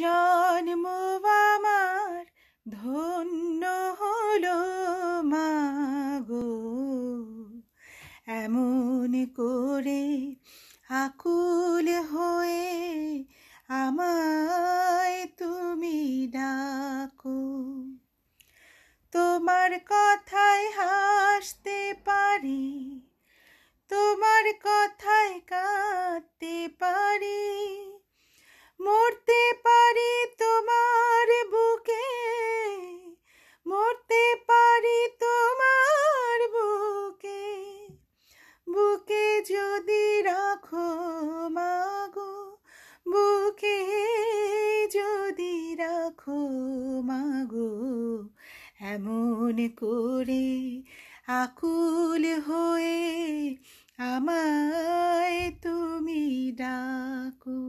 জন্ম আমার ধন্য হলো মাগো এমন করে আকুল হয়ে আমায় তুমি ডাকো তোমার কথায় হাসতে পারি তোমার রাখো মাগো এমন করে আকুল হয়ে আমায় তুমি ডাকো